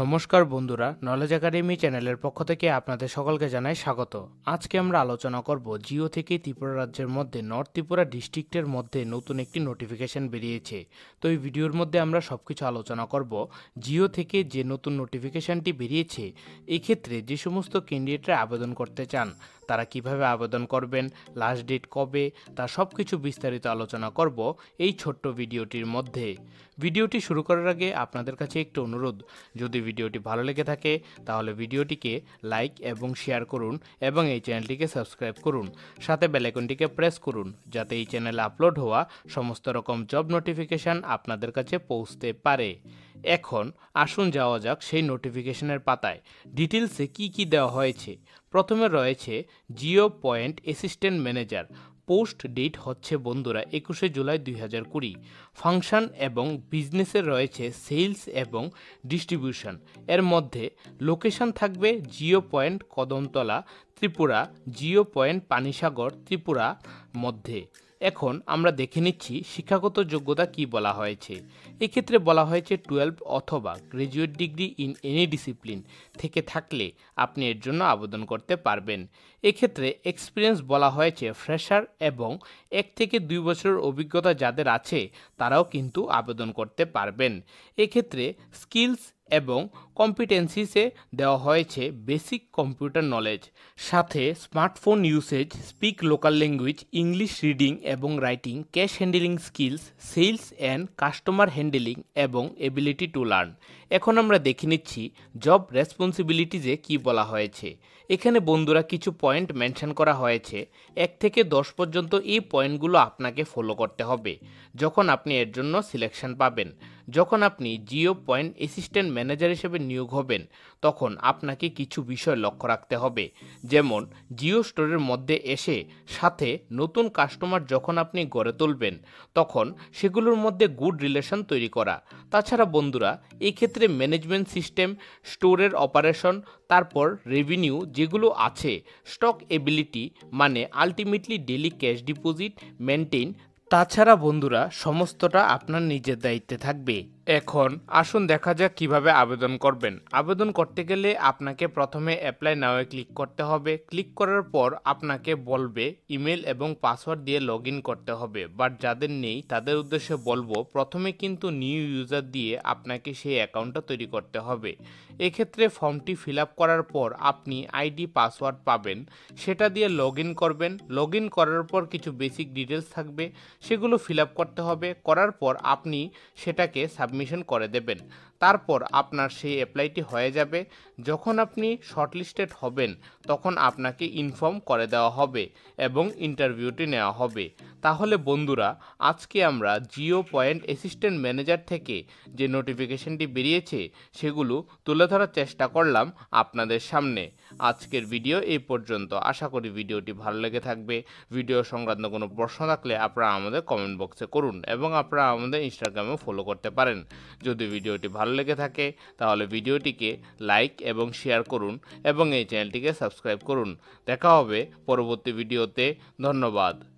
নমস্কার বন্ধুরা knowledge academy চ্যানেলের পক্ষ থেকে আপনাদের সকলকে জানাই স্বাগত আজকে আমরা আলোচনা করব জিও থেকে ত্রিপুরা রাজ্যের মধ্যে নর্থ ত্রিপুরা ডিস্ট্রিক্টের মধ্যে নতুন একটি নোটিফিকেশন বেরিয়েছে তো এই ভিডিওর মধ্যে আমরা সব কিছু আলোচনা করব জিও থেকে যে নতুন নোটিফিকেশনটি বেরিয়েছে এক্ষেত্রে যে সমস্ত ক্যান্ডিডেটরা আবেদন করতে চান তারা কিভাবে আবেদন করবেন লাস্ট ডেট কবে তা সব কিছু বিস্তারিত আলোচনা করব এই ছোট্ট ভিডিওটির মধ্যে ভিডিওটি শুরু করার আগে আপনাদের কাছে একটু অনুরোধ যদি ভিডিওটি ভালো লেগে থাকে তাহলে ভিডিওটিকে লাইক এবং শেয়ার করুন এবং এই চ্যানেলটিকে সাবস্ক্রাইব করুন সাথে বেলাইকনটিকে প্রেস করুন যাতে এই চ্যানেলে আপলোড হওয়া সমস্ত রকম জব নোটিফিকেশান আপনাদের কাছে পৌঁছতে পারে এখন আসুন যাওয়া যাক সেই নোটিফিকেশনের পাতায় ডিটেলসে কি কি দেওয়া হয়েছে প্রথমে রয়েছে Jio point assistant manager post date হচ্ছে বন্ধুরা একুশে জুলাই দুই হাজার কুড়ি ফাংশন এবং বিজনেসে রয়েছে সেলস এবং ডিস্ট্রিবিউশন এর মধ্যে লোকেশন থাকবে জিও পয়েন্ট কদমতলা ত্রিপুরা জিও পয়েন্ট পানিসাগর ত্রিপুরা মধ্যে এখন আমরা দেখে নিচ্ছি শিক্ষাগত যোগ্যতা কি বলা হয়েছে এক্ষেত্রে বলা হয়েছে টুয়েলভ অথবা graduate degree in any discipline থেকে থাকলে আপনি এর জন্য আবেদন করতে পারবেন এক্ষেত্রে এক্সপিরিয়েন্স বলা হয়েছে ফ্রেশার এবং এক থেকে দুই বছরের অভিজ্ঞতা যাদের আছে তারাও কিন্তু আবেদন করতে পারবেন এক্ষেত্রে স্কিলস এবং কম্পিটেন্সিসে দেওয়া হয়েছে বেসিক কম্পিউটার নলেজ সাথে smartphone usage speak local language English reading এবং writing cash handling skills sales and customer handling এবং এবিলিটি টু লার্ন এখন আমরা দেখে নিচ্ছি জব রেসপন্সিবিলিটিজে কি বলা হয়েছে এখানে বন্ধুরা কিছু পয়েন্ট মেনশন করা হয়েছে এক থেকে দশ পর্যন্ত এই পয়েন্টগুলো আপনাকে ফলো করতে হবে যখন আপনি এর জন্য সিলেকশন পাবেন যখন আপনি জিও পয়েন্ট অ্যাসিস্ট্যান্ট ম্যানেজার হিসেবে নিয়োগ হবেন তখন আপনাকে কিছু বিষয় লক্ষ্য রাখতে হবে যেমন জিও স্টোরের মধ্যে এসে সাথে নতুন কাস্টমার যখন আপনি গড়ে তুলবেন তখন সেগুলোর মধ্যে গুড রিলেশন তৈরি করা তাছাড়া বন্ধুরা এক্ষেত্রে ম্যানেজমেন্ট সিস্টেম স্টোরের অপারেশন তারপর রেভিনিউ যেগুলো আছে স্টক এবিলিটি মানে ultimately daily cash deposit maintain তাছাড়া বন্ধুরা সমস্তটা আপনার নিজের দায়িত্বে থাকবে এখন আসুন দেখা যাক কিভাবে আবেদন করবেন আবেদন করতে গেলে আপনাকে প্রথমে অ্যাপ্লাই নাও এ ক্লিক করতে হবে ক্লিক করার পর আপনাকে বলবে ইমেল এবং পাসওয়ার্ড দিয়ে লগ করতে হবে বাট যাদের নেই তাদের উদ্দেশ্যে বলবো প্রথমে কিন্তু নিউ ইউজার দিয়ে আপনাকে সেই অ্যাকাউন্টটা তৈরি করতে হবে এক্ষেত্রে ফর্মটি ফিল করার পর আপনি আইডি পাসওয়ার্ড পাবেন সেটা দিয়ে লগ করবেন লগ করার পর কিছু বেসিক ডিটেলস থাকবে সেগুলো ফিল করতে হবে করার পর আপনি সেটাকে সাবমিট সাবমিশন করে দেবেন তারপর আপনার সেই অ্যাপ্লাইটি হয়ে যাবে যখন আপনি শর্টলিস্টেড হবেন তখন আপনাকে ইনফর্ম করে দেওয়া হবে এবং ইন্টারভিউটি নেওয়া হবে তাহলে বন্ধুরা আজকে আমরা জিও পয়েন্ট অ্যাসিস্ট্যান্ট ম্যানেজার থেকে যে নোটিফিকেশনটি বেরিয়েছে সেগুলো তুলে ধরার চেষ্টা করলাম আপনাদের সামনে আজকের ভিডিও এই পর্যন্ত আশা করি ভিডিওটি ভালো লেগে থাকবে ভিডিও সংক্রান্ত কোনো প্রশ্ন থাকলে আপনারা আমাদের কমেন্ট বক্সে করুন এবং আপনারা আমাদের ইনস্টাগ্রামে ফলো করতে পারেন যদি ভিডিওটি ভালো লেগে থাকে তাহলে ভিডিওটিকে লাইক এবং শেয়ার করুন এবং এই চ্যানেলটিকে সাবস্ক্রাইব করুন দেখা হবে পরবর্তী ভিডিওতে ধন্যবাদ